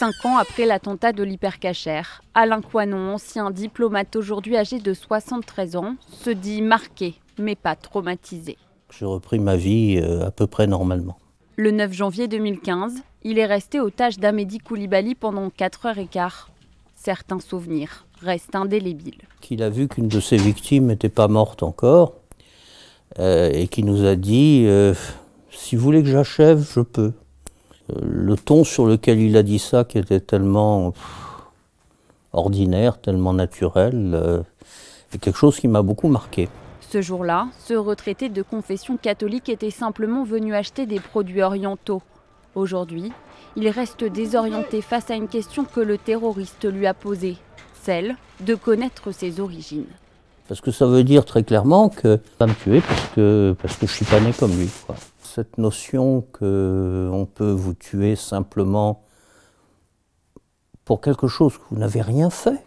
Cinq ans après l'attentat de l'hypercacher. Alain Coinon, ancien diplomate aujourd'hui âgé de 73 ans, se dit marqué, mais pas traumatisé. J'ai repris ma vie euh, à peu près normalement. Le 9 janvier 2015, il est resté otage d'Amédi Koulibaly pendant 4 heures et quart. Certains souvenirs restent indélébiles. Qu'il a vu qu'une de ses victimes n'était pas morte encore euh, et qui nous a dit euh, Si vous voulez que j'achève, je peux. Euh, le ton sur lequel il a dit ça, qui était tellement ordinaire, tellement naturel, euh, est quelque chose qui m'a beaucoup marqué. Ce jour-là, ce retraité de confession catholique était simplement venu acheter des produits orientaux. Aujourd'hui, il reste désorienté face à une question que le terroriste lui a posée, celle de connaître ses origines. Parce que ça veut dire très clairement que va me tuer parce que, parce que je suis pas né comme lui. Quoi cette notion qu'on peut vous tuer simplement pour quelque chose que vous n'avez rien fait,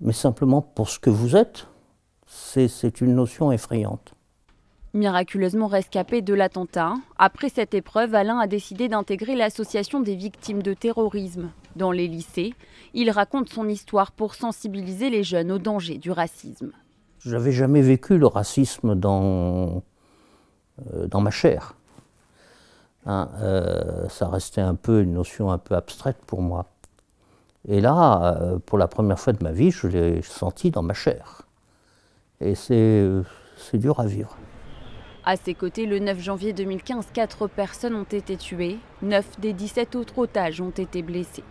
mais simplement pour ce que vous êtes, c'est une notion effrayante. Miraculeusement rescapé de l'attentat, après cette épreuve, Alain a décidé d'intégrer l'association des victimes de terrorisme. Dans les lycées, il raconte son histoire pour sensibiliser les jeunes au danger du racisme. J'avais jamais vécu le racisme dans, euh, dans ma chair. Hein, euh, ça restait un peu une notion un peu abstraite pour moi. Et là, euh, pour la première fois de ma vie, je l'ai senti dans ma chair. Et c'est dur à vivre. À ses côtés, le 9 janvier 2015, quatre personnes ont été tuées, Neuf des 17 autres otages ont été blessés.